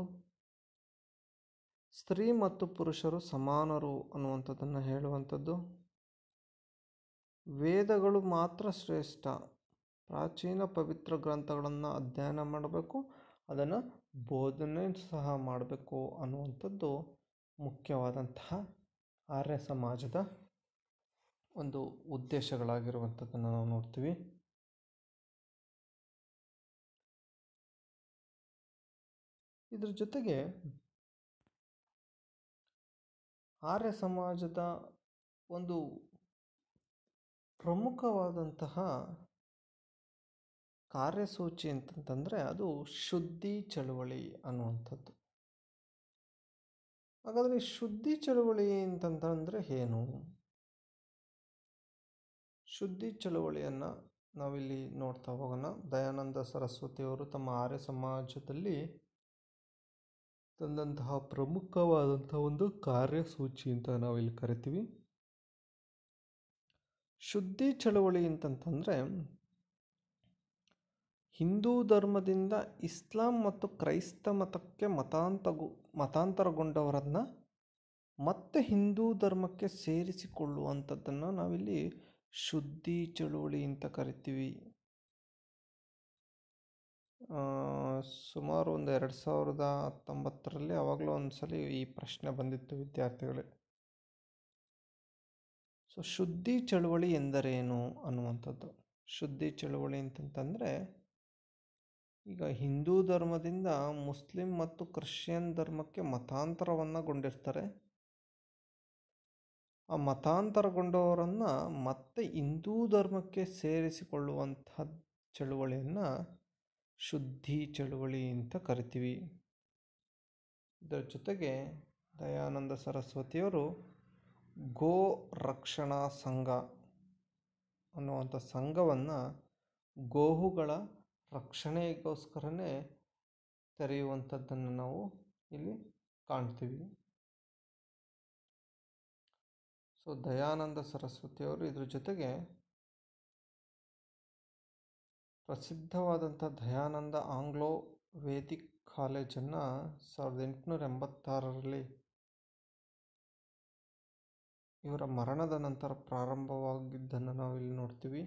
Speaker 1: ಸ್ತ್ರೀ ಮತ್ತು ಪುರುಷರು ಸಮಾನರು ಅನ್ನುವಂಥದ್ದನ್ನು ಹೇಳುವಂಥದ್ದು ವೇದಗಳು ಮಾತ್ರ ಶ್ರೇಷ್ಠ ಪ್ರಾಚೀನ ಪವಿತ್ರ ಗ್ರಂಥಗಳನ್ನು ಅಧ್ಯಯನ ಮಾಡಬೇಕು ಅದನ್ನು ಬೋಧನೆ ಸಹ ಮಾಡಬೇಕು ಅನ್ನುವಂಥದ್ದು ಮುಖ್ಯವಾದಂತಹ
Speaker 2: ಆರ್ಯ ಸಮಾಜದ ಒಂದು ಉದ್ದೇಶಗಳಾಗಿರುವಂಥದ್ದನ್ನು ನಾವು ನೋಡ್ತೀವಿ ಇದರ ಜೊತೆಗೆ ಆರ್ಯ ಸಮಾಜದ ಒಂದು ಪ್ರಮುಖವಾದಂತಹ
Speaker 1: ಕಾರ್ಯಸೂಚಿ ಅಂತಂತಂದರೆ ಅದು ಶುದ್ಧಿ ಚಳುವಳಿ
Speaker 2: ಅನ್ನುವಂಥದ್ದು ಹಾಗಾದರೆ ಶುದ್ಧಿ ಚಳುವಳಿ ಅಂತಂತಂದರೆ ಏನು ಶುದ್ಧಿ ಚಳುವಳಿಯನ್ನು
Speaker 1: ನಾವಿಲ್ಲಿ ನೋಡ್ತಾ ಹೋಗೋಣ ದಯಾನಂದ ಸರಸ್ವತಿಯವರು ತಮ್ಮ ಆರ್ಯ ಸಮಾಜದಲ್ಲಿ ತಂದಂತಹ ಪ್ರಮುಖವಾದಂಥ ಒಂದು ಕಾರ್ಯಸೂಚಿ ಅಂತ ನಾವಿಲ್ಲಿ ಕರಿತೀವಿ ಶುದ್ಧಿ ಚಳವಳಿ ಅಂತಂತಂದರೆ ಹಿಂದೂ ಧರ್ಮದಿಂದ ಇಸ್ಲಾಂ ಮತ್ತು ಕ್ರೈಸ್ತ ಮತಕ್ಕೆ ಮತಾಂತಗೊ ಮತಾಂತರಗೊಂಡವರನ್ನು ಮತ್ತೆ ಹಿಂದೂ ಧರ್ಮಕ್ಕೆ ಸೇರಿಸಿಕೊಳ್ಳುವಂಥದ್ದನ್ನು ನಾವಿಲ್ಲಿ ಶುದ್ಧಿ ಚಳುವಳಿ ಅಂತ ಕರಿತೀವಿ ಸುಮಾರು ಒಂದು ಎರಡು ಸಾವಿರದ ಹತ್ತೊಂಬತ್ತರಲ್ಲಿ ಆವಾಗಲೂ ಒಂದು ಸಲ ಈ ಪ್ರಶ್ನೆ ಬಂದಿತ್ತು ವಿದ್ಯಾರ್ಥಿಗಳೇ ಸೊ ಶುದ್ಧಿ ಚಳುವಳಿ ಎಂದರೇನು ಅನ್ನುವಂಥದ್ದು ಶುದ್ಧಿ ಚಳುವಳಿ ಅಂತಂತಂದರೆ ಈಗ ಹಿಂದೂ ಧರ್ಮದಿಂದ ಮುಸ್ಲಿಂ ಮತ್ತು ಕ್ರಿಶ್ಚಿಯನ್ ಧರ್ಮಕ್ಕೆ ಗೊಂಡಿರ್ತಾರೆ ಆ ಮತಾಂತರಗೊಂಡವರನ್ನು ಮತ್ತೆ ಹಿಂದೂ ಧರ್ಮಕ್ಕೆ ಸೇರಿಸಿಕೊಳ್ಳುವಂಥ ಚಳುವಳಿಯನ್ನು ಶುದ್ಧಿ ಚಳುವಳಿ ಅಂತ ಕರಿತೀವಿ ಇದರ ಜೊತೆಗೆ ದಯಾನಂದ ಸರಸ್ವತಿಯವರು ಗೋ ರಕ್ಷಣಾ ಸಂಘ ಅನ್ನುವಂಥ ಸಂಘವನ್ನು ಗೋಹುಗಳ ರಕ್ಷಣೆಗೋಸ್ಕರನೇ ತೆರೆಯುವಂಥದ್ದನ್ನು
Speaker 2: ನಾವು ಇಲ್ಲಿ ಕಾಣ್ತೀವಿ ಸೊ ದಯಾನಂದ ಸರಸ್ವತಿಯವರು ಇದ್ರ ಜೊತೆಗೆ
Speaker 1: ಪ್ರಸಿದ್ಧವಾದಂಥ ದಯಾನಂದ ಆಂಗ್ಲೋ ವೇದಿಕ್ ಕಾಲೇಜನ್ನು ಸಾವಿರದ ಎಂಟುನೂರ ಎಂಬತ್ತಾರರಲ್ಲಿ ಇವರ ಮರಣದ ನಂತರ ಪ್ರಾರಂಭವಾಗಿದ್ದನ್ನು ಇಲ್ಲಿ ನೋಡ್ತೀವಿ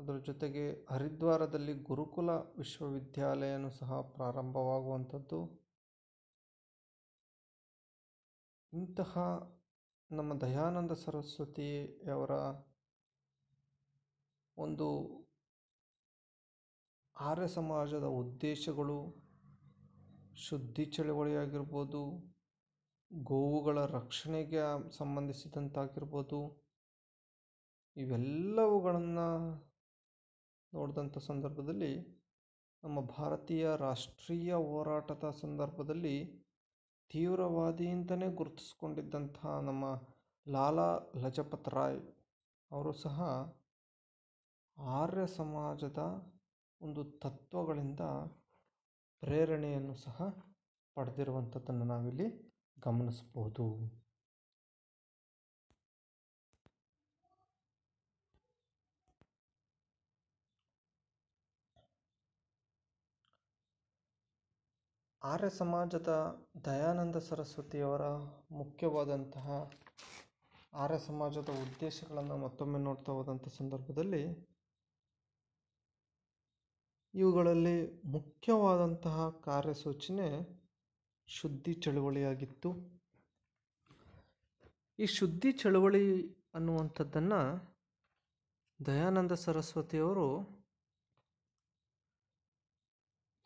Speaker 1: ಅದರ ಜೊತೆಗೆ ಹರಿದ್ವಾರದಲ್ಲಿ ಗುರುಕುಲ ವಿಶ್ವವಿದ್ಯಾಲಯನೂ ಸಹ ಪ್ರಾರಂಭವಾಗುವಂಥದ್ದು ಇಂತಹ ನಮ್ಮ ದಯಾನಂದ ಸರಸ್ವತಿಯವರ ಒಂದು ಆರ್ಯ ಸಮಾಜದ ಉದ್ದೇಶಗಳು ಶುದ್ಧಿ ಚಳವಳಿಯಾಗಿರ್ಬೋದು ಗೋವುಗಳ ರಕ್ಷಣೆಗೆ ಸಂಬಂಧಿಸಿದಂತಾಗಿರ್ಬೋದು ಇವೆಲ್ಲವುಗಳನ್ನು ನೋಡಿದಂಥ ಸಂದರ್ಭದಲ್ಲಿ ನಮ್ಮ ಭಾರತೀಯ ರಾಷ್ಟ್ರೀಯ ಹೋರಾಟದ ಸಂದರ್ಭದಲ್ಲಿ ತೀವ್ರವಾದಿ ಅಂತಲೇ ನಮ್ಮ ಲಾಲಾ ಲಜಪತ್ ರಾಯ್ ಅವರು ಸಹ ಆರ್ಯ ಸಮಾಜದ ಒಂದು ತತ್ವಗಳಿಂದ ಪ್ರೇರಣೆಯನ್ನು ಸಹ ಪಡೆದಿರುವಂಥದ್ದನ್ನು ನಾವಿಲ್ಲಿ ಗಮನಿಸ್ಬೋದು ಆರ್ಯ ಸಮಾಜದ ದಯಾನಂದ ಸರಸ್ವತಿಯವರ ಮುಖ್ಯವಾದಂತಹ ಆರ್ಯ ಸಮಾಜದ ಉದ್ದೇಶಗಳನ್ನು ಮತ್ತೊಮ್ಮೆ ನೋಡ್ತಾ ಹೋದಂಥ ಸಂದರ್ಭದಲ್ಲಿ ಇವುಗಳಲ್ಲಿ ಮುಖ್ಯವಾದಂತಹ ಕಾರ್ಯಸೂಚನೆ ಶುದ್ಧಿ ಚಳುವಳಿಯಾಗಿತ್ತು ಈ ಶುದ್ಧಿ ಚಳುವಳಿ ಅನ್ನುವಂಥದ್ದನ್ನು ದಯಾನಂದ ಸರಸ್ವತಿಯವರು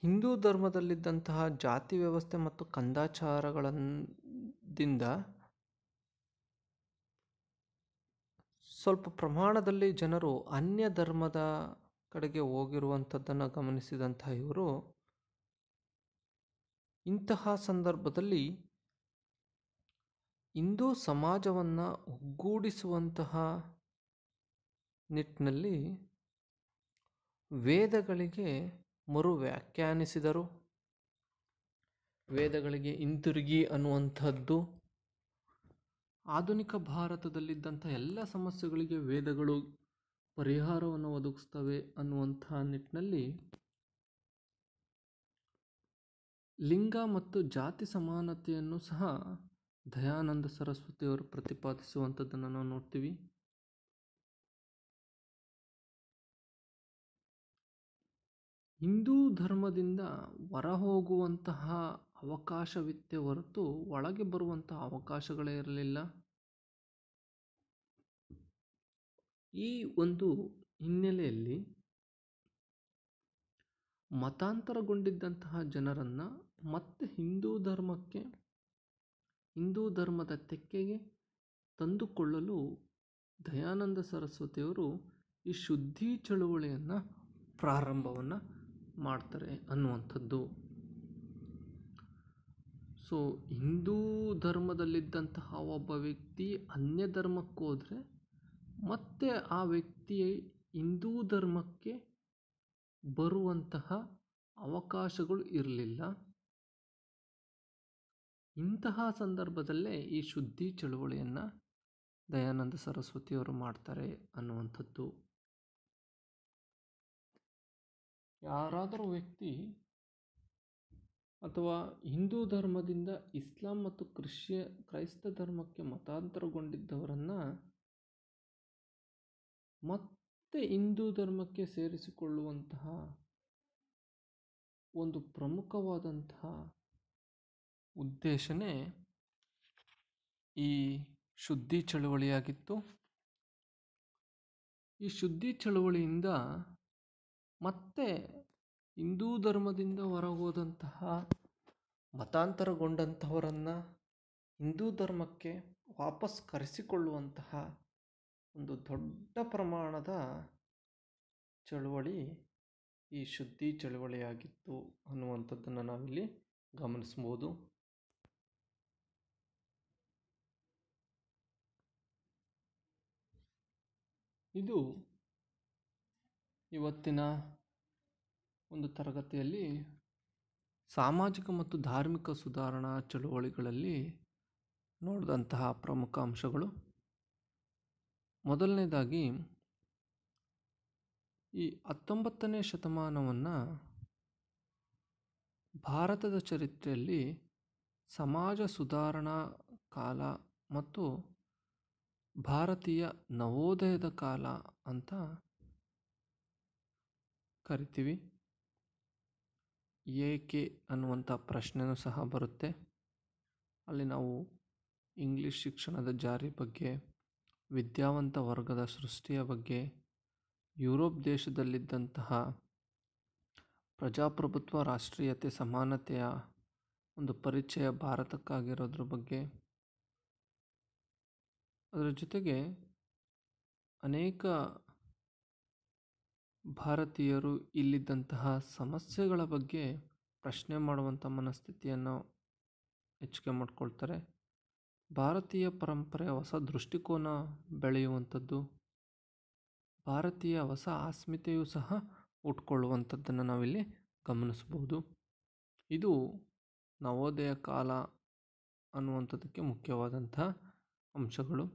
Speaker 1: ಹಿಂದೂ ಧರ್ಮದಲ್ಲಿದ್ದಂತಹ ಜಾತಿ ವ್ಯವಸ್ಥೆ ಮತ್ತು ಕಂದಾಚಾರಗಳಿಂದ ಸ್ವಲ್ಪ ಪ್ರಮಾಣದಲ್ಲಿ ಜನರು ಅನ್ಯ ಧರ್ಮದ ಕಡೆಗೆ ಹೋಗಿರುವಂಥದ್ದನ್ನು ಗಮನಿಸಿದಂತಹ ಇವರು ಇಂತಹ ಸಂದರ್ಭದಲ್ಲಿ ಹಿಂದೂ ಸಮಾಜವನ್ನು ಒಗ್ಗೂಡಿಸುವಂತಹ ನಿಟ್ಟಿನಲ್ಲಿ ವೇದಗಳಿಗೆ ಮರು ವ್ಯಾಖ್ಯಾನಿಸಿದರು ವೇದಗಳಿಗೆ ಹಿಂತಿರುಗಿ ಅನ್ನುವಂಥದ್ದು ಆಧುನಿಕ ಭಾರತದಲ್ಲಿದ್ದಂಥ ಎಲ್ಲ ಸಮಸ್ಯೆಗಳಿಗೆ ವೇದಗಳು ಪರಿಹಾರವನ್ನು ಒದಗಿಸ್ತವೆ ಅನ್ನುವಂಥ ನಿಟ್ಟಿನಲ್ಲಿ ಲಿಂಗ ಮತ್ತು ಜಾತಿ ಸಮಾನತೆಯನ್ನು ಸಹ ದಯಾನಂದ
Speaker 2: ಸರಸ್ವತಿಯವರು ಪ್ರತಿಪಾದಿಸುವಂಥದ್ದನ್ನು ನಾವು ನೋಡ್ತೀವಿ ಹಿಂದೂ ಧರ್ಮದಿಂದ
Speaker 1: ಹೊರಹೋಗುವಂತಹ ಅವಕಾಶವಿತ್ತೇ ಹೊರತು ಒಳಗೆ ಬರುವಂತಹ ಅವಕಾಶಗಳೇ ಇರಲಿಲ್ಲ ಈ ಒಂದು ಹಿನ್ನೆಲೆಯಲ್ಲಿ ಮತಾಂತರಗೊಂಡಿದ್ದಂತಹ ಜನರನ್ನು ಮತ್ತೆ ಹಿಂದೂ ಧರ್ಮಕ್ಕೆ ಹಿಂದೂ ಧರ್ಮದ ತೆಕ್ಕೆಗೆ ತಂದುಕೊಳ್ಳಲು ದಯಾನಂದ ಸರಸ್ವತಿಯವರು ಈ ಶುದ್ಧಿ ಚಳುವಳಿಯನ್ನು ಪ್ರಾರಂಭವನ್ನು ಮಾಡ್ತಾರೆ ಅನ್ನುವಂಥದ್ದು ಸೊ ಹಿಂದೂ ಧರ್ಮದಲ್ಲಿದ್ದಂತಹ ಒಬ್ಬ ವ್ಯಕ್ತಿ ಅನ್ಯ ಧರ್ಮಕ್ಕೋದ್ರೆ ಮತ್ತೆ ಆ ವ್ಯಕ್ತಿ ಹಿಂದೂ ಧರ್ಮಕ್ಕೆ ಬರುವಂತಹ ಅವಕಾಶಗಳು ಇರಲಿಲ್ಲ ಇಂತಹ ಸಂದರ್ಭದಲ್ಲೇ ಈ ಶುದ್ಧಿ ಚಳುವಳಿಯನ್ನು ದಯಾನಂದ ಸರಸ್ವತಿಯವರು ಮಾಡ್ತಾರೆ ಅನ್ನುವಂಥದ್ದು
Speaker 2: ಯಾರಾದರೂ ವ್ಯಕ್ತಿ
Speaker 1: ಅಥವಾ ಹಿಂದೂ ಧರ್ಮದಿಂದ ಇಸ್ಲಾಂ ಮತ್ತು ಕ್ರಿಶ್ಚಿಯ ಕ್ರೈಸ್ತ ಧರ್ಮಕ್ಕೆ ಮತಾಂತರಗೊಂಡಿದ್ದವರನ್ನು ಮತ್ತೆ ಹಿಂದೂ ಧರ್ಮಕ್ಕೆ ಸೇರಿಸಿಕೊಳ್ಳುವಂತಹ ಒಂದು ಪ್ರಮುಖವಾದಂತಹ
Speaker 2: ಉದ್ದೇಶನೇ ಈ ಶುದ್ಧಿ ಚಳುವಳಿಯಾಗಿತ್ತು ಈ ಶುದ್ಧಿ
Speaker 1: ಚಳುವಳಿಯಿಂದ ಮತ್ತು ಹಿಂದೂ ಧರ್ಮದಿಂದ ಹೊರಗೋದಂತಹ ಮತಾಂತರಗೊಂಡಂಥವರನ್ನು ಹಿಂದೂ ಧರ್ಮಕ್ಕೆ ವಾಪಸ್ ಕರೆಸಿಕೊಳ್ಳುವಂತಹ ಒಂದು ದೊಡ್ಡ ಪ್ರಮಾಣದ ಚಳುವಳಿ ಈ ಶುದ್ಧಿ ಚಳುವಳಿಯಾಗಿತ್ತು ಅನ್ನುವಂಥದ್ದನ್ನು ನಾವಿಲ್ಲಿ ಗಮನಿಸ್ಬೋದು ಇದು ಇವತ್ತಿನ ಒಂದು ತರಗತಿಯಲ್ಲಿ ಸಾಮಾಜಿಕ ಮತ್ತು ಧಾರ್ಮಿಕ ಸುಧಾರಣಾ ಚಳುವಳಿಗಳಲ್ಲಿ ನೋಡಿದಂತಹ ಪ್ರಮುಖ ಅಂಶಗಳು ಮೊದಲನೇದಾಗಿ ಈ ಹತ್ತೊಂಬತ್ತನೇ ಶತಮಾನವನ್ನು ಭಾರತದ ಚರಿತ್ರೆಯಲ್ಲಿ ಸಮಾಜ ಸುಧಾರಣಾ ಕಾಲ ಮತ್ತು ಭಾರತೀಯ ನವೋದಯದ ಕಾಲ ಅಂತ ಕರಿತೀವಿ ಏಕೆ ಅನ್ನುವಂಥ ಪ್ರಶ್ನೆಯೂ ಸಹ ಬರುತ್ತೆ ಅಲ್ಲಿ ನಾವು ಇಂಗ್ಲೀಷ್ ಶಿಕ್ಷಣದ ಜಾರಿ ಬಗ್ಗೆ ವಿದ್ಯಾವಂತ ವರ್ಗದ ಸೃಷ್ಟಿಯ ಬಗ್ಗೆ ಯುರೋಪ್ ದೇಶದಲ್ಲಿದ್ದಂತಹ ಪ್ರಜಾಪ್ರಭುತ್ವ ರಾಷ್ಟ್ರೀಯತೆ ಸಮಾನತೆಯ ಒಂದು ಪರಿಚಯ ಭಾರತಕ್ಕಾಗಿರೋದ್ರ ಬಗ್ಗೆ ಅದರ ಜೊತೆಗೆ ಅನೇಕ ಭಾರತೀಯರು ಇಲ್ಲಿದ್ದಂತಹ ಸಮಸ್ಯೆಗಳ ಬಗ್ಗೆ ಪ್ರಶ್ನೆ ಮಾಡುವಂಥ ಮನಸ್ಥಿತಿಯನ್ನು ಹೆಚ್ಚಿಗೆ ಮಾಡಿಕೊಳ್ತಾರೆ ಭಾರತೀಯ ಪರಂಪರೆ ಹೊಸ ದೃಷ್ಟಿಕೋನ ಬೆಳೆಯುವಂಥದ್ದು ಭಾರತೀಯ ಹೊಸ ಅಸ್ಮಿತೆಯು ಸಹ ಉಟ್ಕೊಳ್ಳುವಂಥದ್ದನ್ನು ನಾವಿಲ್ಲಿ ಗಮನಿಸಬಹುದು ಇದು ನವೋದಯ ಕಾಲ ಅನ್ನುವಂಥದ್ದಕ್ಕೆ ಮುಖ್ಯವಾದಂತಹ
Speaker 2: ಅಂಶಗಳು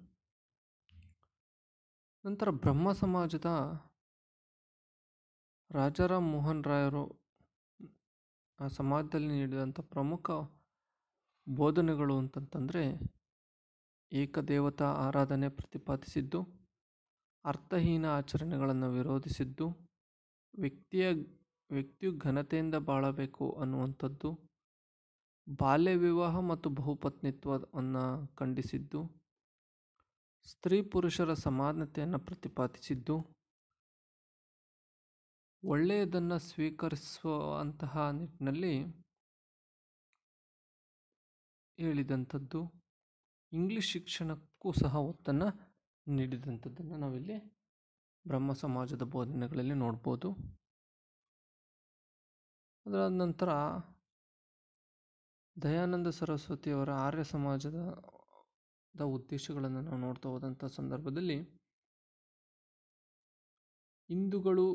Speaker 2: ನಂತರ ಬ್ರಹ್ಮ ಸಮಾಜದ ರಾಜಾರಾಮ್ ಮೋಹನ್ ರಾಯರು ಆ
Speaker 1: ಸಮಾಜದಲ್ಲಿ ನೀಡಿದಂಥ ಪ್ರಮುಖ ಬೋಧನೆಗಳು ಅಂತಂತಂದರೆ ಏಕದೇವತಾ ಆರಾಧನೆ ಪ್ರತಿಪಾದಿಸಿದ್ದು ಅರ್ಥಹೀನ ಆಚರಣೆಗಳನ್ನು ವಿರೋಧಿಸಿದ್ದು ವ್ಯಕ್ತಿಯ ವ್ಯಕ್ತಿಯು ಘನತೆಯಿಂದ ಬಾಳಬೇಕು ಅನ್ನುವಂಥದ್ದು ಬಾಲ್ಯ ವಿವಾಹ ಮತ್ತು ಬಹುಪತ್ನಿತ್ವವನ್ನು ಖಂಡಿಸಿದ್ದು ಸ್ತ್ರೀ ಪುರುಷರ ಸಮಾನತೆಯನ್ನು ಪ್ರತಿಪಾದಿಸಿದ್ದು
Speaker 2: ಒಳ್ಳೆಯದನ್ನು ಸ್ವೀಕರಿಸುವಂತಹ ನಿಟ್ಟಿನಲ್ಲಿ ಹೇಳಿದಂಥದ್ದು ಇಂಗ್ಲೀಷ್
Speaker 1: ಶಿಕ್ಷಣಕ್ಕೂ ಸಹ ಒತ್ತನ್ನು ನೀಡಿದಂಥದ್ದನ್ನು ನಾವಿಲ್ಲಿ ಬ್ರಹ್ಮ ಸಮಾಜದ ಬೋಧನೆಗಳಲ್ಲಿ ನೋಡ್ಬೋದು
Speaker 2: ಅದರ ನಂತರ ದಯಾನಂದ ಸರಸ್ವತಿಯವರ ಆರ್ಯ ಸಮಾಜದ
Speaker 1: ಉದ್ದೇಶಗಳನ್ನು ನಾವು ನೋಡ್ತಾ ಹೋದಂಥ ಸಂದರ್ಭದಲ್ಲಿ ಹಿಂದೂಗಳು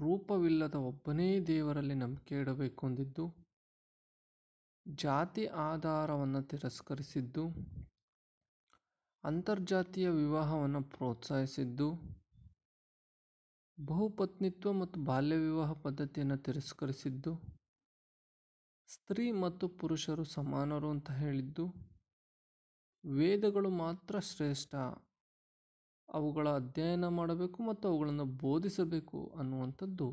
Speaker 1: ರೂಪವಿಲ್ಲದ ಒಬ್ಬನೇ ದೇವರಲ್ಲಿ ನಂಬಿಕೆ ಇಡಬೇಕು ಅಂದಿದ್ದು ಜಾತಿ ಆಧಾರವನ್ನು ತಿರಸ್ಕರಿಸಿದ್ದು ಅಂತರ್ಜಾತಿಯ ವಿವಾಹವನ್ನು ಪ್ರೋತ್ಸಾಹಿಸಿದ್ದು ಬಹುಪತ್ನಿತ್ವ ಮತ್ತು ಬಾಲ್ಯ ವಿವಾಹ ಪದ್ಧತಿಯನ್ನು ತಿರಸ್ಕರಿಸಿದ್ದು ಸ್ತ್ರೀ ಮತ್ತು ಪುರುಷರು ಸಮಾನರು ಅಂತ ಹೇಳಿದ್ದು ವೇದಗಳು ಮಾತ್ರ ಶ್ರೇಷ್ಠ ಅವುಗಳ ಅಧ್ಯಯನ ಮಾಡಬೇಕು ಮತ್ತು ಅವುಗಳನ್ನು ಬೋಧಿಸಬೇಕು ಅನ್ನುವಂಥದ್ದು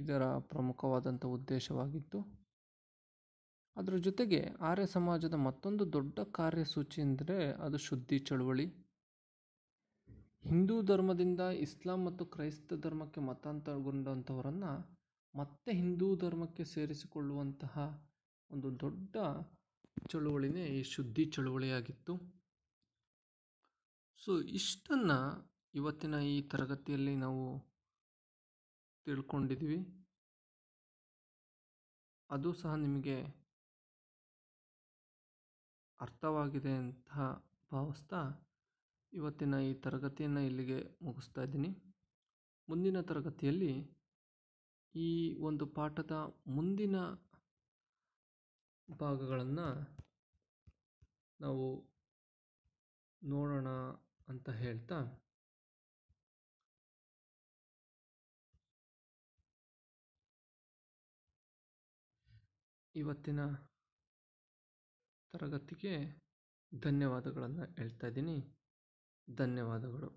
Speaker 1: ಇದರ ಪ್ರಮುಖವಾದಂಥ ಉದ್ದೇಶವಾಗಿತ್ತು ಅದರ ಜೊತೆಗೆ ಆರ್ಯ ಸಮಾಜದ ಮತ್ತೊಂದು ದೊಡ್ಡ ಕಾರ್ಯಸೂಚಿ ಎಂದರೆ ಅದು ಶುದ್ಧಿ ಚಳುವಳಿ ಹಿಂದೂ ಧರ್ಮದಿಂದ ಇಸ್ಲಾಂ ಮತ್ತು ಕ್ರೈಸ್ತ ಧರ್ಮಕ್ಕೆ ಮತಾಂತರಗೊಂಡಂಥವರನ್ನು ಮತ್ತೆ ಹಿಂದೂ ಧರ್ಮಕ್ಕೆ ಸೇರಿಸಿಕೊಳ್ಳುವಂತಹ ಒಂದು ದೊಡ್ಡ ಚಳುವಳಿನೇ ಈ ಶುದ್ಧಿ ಚಳುವಳಿಯಾಗಿತ್ತು
Speaker 2: ಸೊ ಇಷ್ಟನ್ನು ಇವತ್ತಿನ ಈ ತರಗತಿಯಲ್ಲಿ ನಾವು ತಿಳ್ಕೊಂಡಿದ್ವಿ ಅದು ಸಹ ನಿಮಗೆ ಅರ್ಥವಾಗಿದೆ ಅಂತ
Speaker 1: ಭಾವಿಸ್ತಾ ಇವತ್ತಿನ ಈ ತರಗತಿಯನ್ನು ಇಲ್ಲಿಗೆ ಮುಗಿಸ್ತಾ ಇದ್ದೀನಿ ಮುಂದಿನ ತರಗತಿಯಲ್ಲಿ ಈ ಒಂದು ಪಾಠದ ಮುಂದಿನ
Speaker 2: ಭಾಗಗಳನ್ನು ನಾವು ನೋಡೋಣ ಅಂತ ಹೇಳ್ತಾ ಇವತ್ತಿನ ತರಗತಿಗೆ
Speaker 1: ಧನ್ಯವಾದಗಳನ್ನು
Speaker 2: ಹೇಳ್ತಾ ಇದ್ದೀನಿ ಧನ್ಯವಾದಗಳು